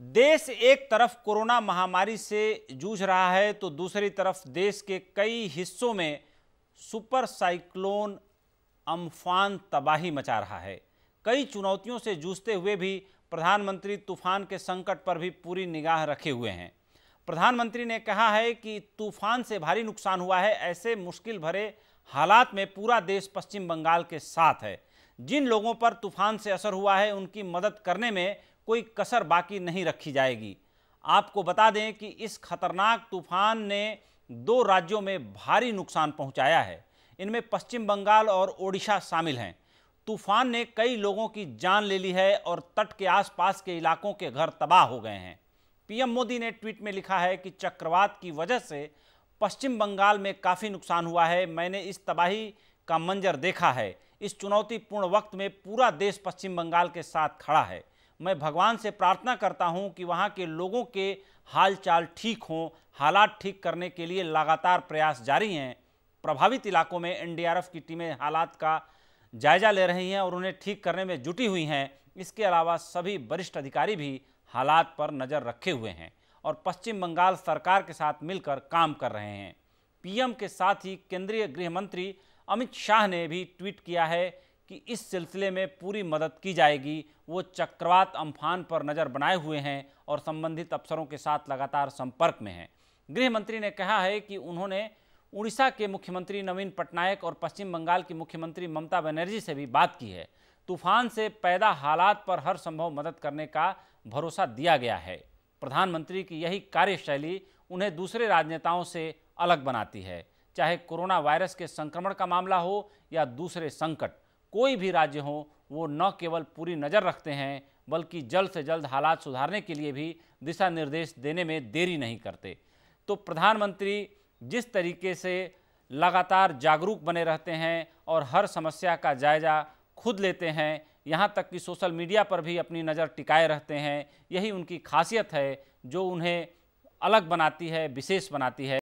देश एक तरफ कोरोना महामारी से जूझ रहा है तो दूसरी तरफ देश के कई हिस्सों में सुपर साइक्लोन अम्फान तबाही मचा रहा है कई चुनौतियों से जूझते हुए भी प्रधानमंत्री तूफान के संकट पर भी पूरी निगाह रखे हुए हैं प्रधानमंत्री ने कहा है कि तूफान से भारी नुकसान हुआ है ऐसे मुश्किल भरे हालात में पूरा देश पश्चिम बंगाल के साथ है जिन लोगों पर तूफान से असर हुआ है उनकी मदद करने में कोई कसर बाकी नहीं रखी जाएगी आपको बता दें कि इस खतरनाक तूफान ने दो राज्यों में भारी नुकसान पहुंचाया है इनमें पश्चिम बंगाल और ओडिशा शामिल हैं तूफान ने कई लोगों की जान ले ली है और तट के आसपास के इलाकों के घर तबाह हो गए हैं पीएम मोदी ने ट्वीट में लिखा है कि चक्रवात की वजह से पश्चिम बंगाल में काफ़ी नुकसान हुआ है मैंने इस तबाही का मंजर देखा है इस चुनौतीपूर्ण वक्त में पूरा देश पश्चिम बंगाल के साथ खड़ा है मैं भगवान से प्रार्थना करता हूँ कि वहाँ के लोगों के हालचाल ठीक हों हालात ठीक करने के लिए लगातार प्रयास जारी हैं प्रभावित इलाकों में एनडीआरएफ की टीमें हालात का जायजा ले रही हैं और उन्हें ठीक करने में जुटी हुई हैं इसके अलावा सभी वरिष्ठ अधिकारी भी हालात पर नज़र रखे हुए हैं और पश्चिम बंगाल सरकार के साथ मिलकर काम कर रहे हैं पीएम के साथ ही केंद्रीय गृह मंत्री अमित शाह ने भी ट्वीट किया है कि इस सिलसिले में पूरी मदद की जाएगी वो चक्रवात अम्फान पर नज़र बनाए हुए हैं और संबंधित अफसरों के साथ लगातार संपर्क में हैं गृह मंत्री ने कहा है कि उन्होंने उड़ीसा के मुख्यमंत्री नवीन पटनायक और पश्चिम बंगाल की मुख्यमंत्री ममता बनर्जी से भी बात की है तूफान से पैदा हालात पर हर संभव मदद करने का भरोसा दिया गया है प्रधानमंत्री की यही कार्यशैली उन्हें दूसरे राजनेताओं से अलग बनाती है चाहे कोरोना वायरस के संक्रमण का मामला हो या दूसरे संकट कोई भी राज्य हो वो न केवल पूरी नज़र रखते हैं बल्कि जल्द से जल्द हालात सुधारने के लिए भी दिशा निर्देश देने में देरी नहीं करते तो प्रधानमंत्री जिस तरीके से लगातार जागरूक बने रहते हैं और हर समस्या का जायज़ा खुद लेते हैं यहाँ तक कि सोशल मीडिया पर भी अपनी नज़र टिकाए रहते हैं यही उनकी खासियत है जो उन्हें अलग बनाती है विशेष बनाती है